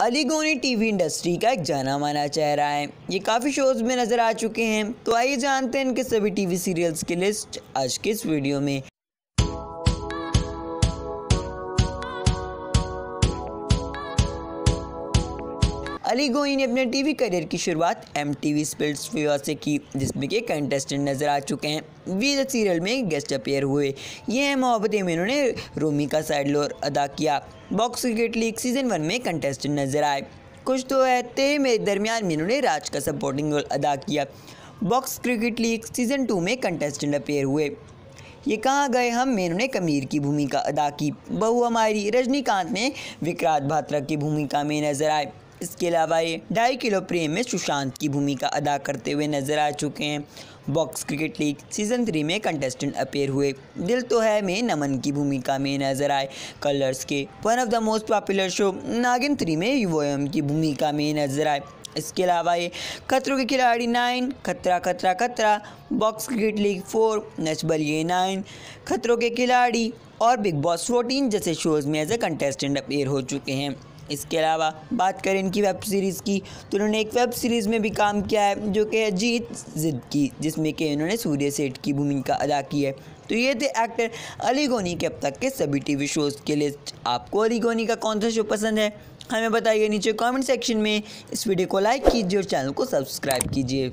अली गोनी TV industry का एक जाना माना चेहरा है ये काफ़ी शोज में नज़र आ चुके हैं तो आइए जानते हैं इनके सभी टीवी सीरियल्स की लिस्ट आज के इस वीडियो में अली गोई ने अपने टीवी करियर की शुरुआत एम टी वी स्पिल्स से की जिसमें के कंटेस्टेंट नज़र आ चुके हैं वीर सीरियल में गेस्ट अपेयर हुए ये हैं मोहब्बतें में इन्होंने रोमी का साइड लोर अदा किया box cricket league season one में कंटेस्टेंट नज़र आए कुछ तो ऐसे मेरे दरमियान में इन्होंने राज का सपोर्टिंग रोल अदा किया box cricket league season two में कंटेस्टेंट अपेयर हुए ये कहाँ गए हम में ने कमीर की भूमिका अदा की बहू हमारी रजनीकांत में विक्रांत भात्रा की भूमिका में नजर आए इसके अलावा ये ढाई किलो प्रेम में सुशांत की भूमिका अदा करते हुए नजर आ चुके हैं box cricket league season three में कंटेस्टेंट अपेयर हुए दिल तो है में नमन की भूमिका में नजर आए कलर्स के one of the most popular show Naagin three में युवोयम की भूमिका में नजर आए इसके अलावा ये खतरों के खिलाड़ी नाइन खतरा खतरा खतरा box cricket league four Nach Baliye nine खतरों के खिलाड़ी और बिग बॉस फोर्टीन जैसे शोज़ में एज ए कंटेस्टेंट अपेयर हो चुके हैं इसके अलावा बात करें इनकी वेब सीरीज़ की तो इन्होंने एक वेब सीरीज़ में भी काम किया है जो कि अजीत जिद की जिसमें कि इन्होंने सूर्य सेठ की भूमिका अदा की है तो ये थे एक्टर अली गोनी के अब तक के सभी टीवी शोज़ के लिस्ट आपको अली गोनी का कौन सा शो पसंद है हमें बताइए नीचे कमेंट सेक्शन में इस वीडियो को लाइक कीजिए और चैनल को सब्सक्राइब कीजिए